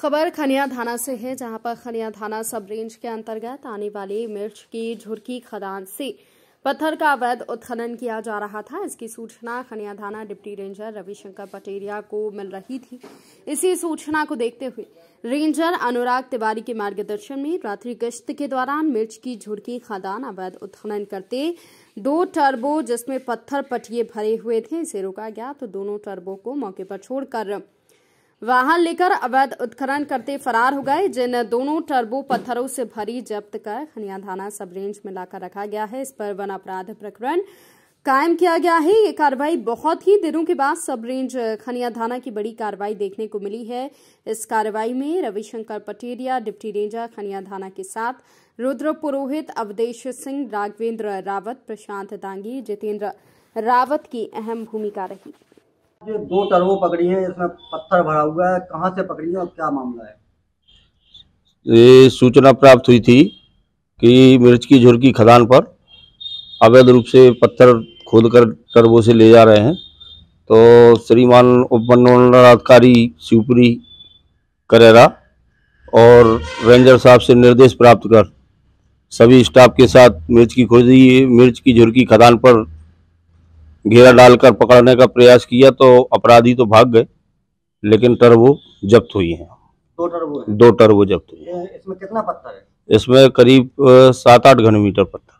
खबर खनिया थाना से है जहां पर खनिया थाना सब रेंज के अंतर्गत आने वाली मिर्च की झुरकी खदान से पत्थर का अवैध उत्खनन किया जा रहा था इसकी सूचना खनिया थाना डिप्टी रेंजर रविशंकर पटेरिया को मिल रही थी इसी सूचना को देखते हुए रेंजर अनुराग तिवारी के मार्गदर्शन में रात्रि गश्त के दौरान मिर्च की झुरकी खदान अवैध उत्खनन करते दो टर्बो जिसमें पत्थर पटिये भरे हुए थे इसे रोका गया तो दोनों टर्बो को मौके पर छोड़कर वाहन लेकर अवैध उत्खनन करते फरार हो गए जिन दोनों टर्बो पत्थरों से भरी जब्त कर खनिया थाना सब रेंज में लाकर रखा गया है इस पर वन अपराध प्रकरण कायम किया गया है ये कार्रवाई बहुत ही दिनों के बाद सब रेंज खनिया थाना की बड़ी कार्रवाई देखने को मिली है इस कार्रवाई में रविशंकर पटेरिया डिप्टी रेंजर खनिया थाना के साथ रुद्र पुरोहित अवधेश सिंह राघवेंद्र रावत प्रशांत दांगी जितेंद्र रावत की अहम भूमिका रही ये दो टर्बो पकड़ी है इसमें पत्थर भरा हुआ है कहाँ से पकड़ी है और क्या मामला है ये सूचना प्राप्त हुई थी कि मिर्च की झुरकी खदान पर अवैध रूप से पत्थर खोद कर टर्बो से ले जा रहे हैं तो श्रीमान उपमंडलाधिकारी शिवपुरी करेरा और रेंजर साहब से निर्देश प्राप्त कर सभी स्टाफ के साथ मिर्च की खोदी मिर्च की झुरकी खदान पर घेरा डालकर पकड़ने का प्रयास किया तो अपराधी तो भाग गए लेकिन टर्बो जब्त हुई है दो टर्बो दो टर्बो जब्त हुई है इसमें कितना पत्थर है इसमें करीब सात आठ घन मीटर पत्थर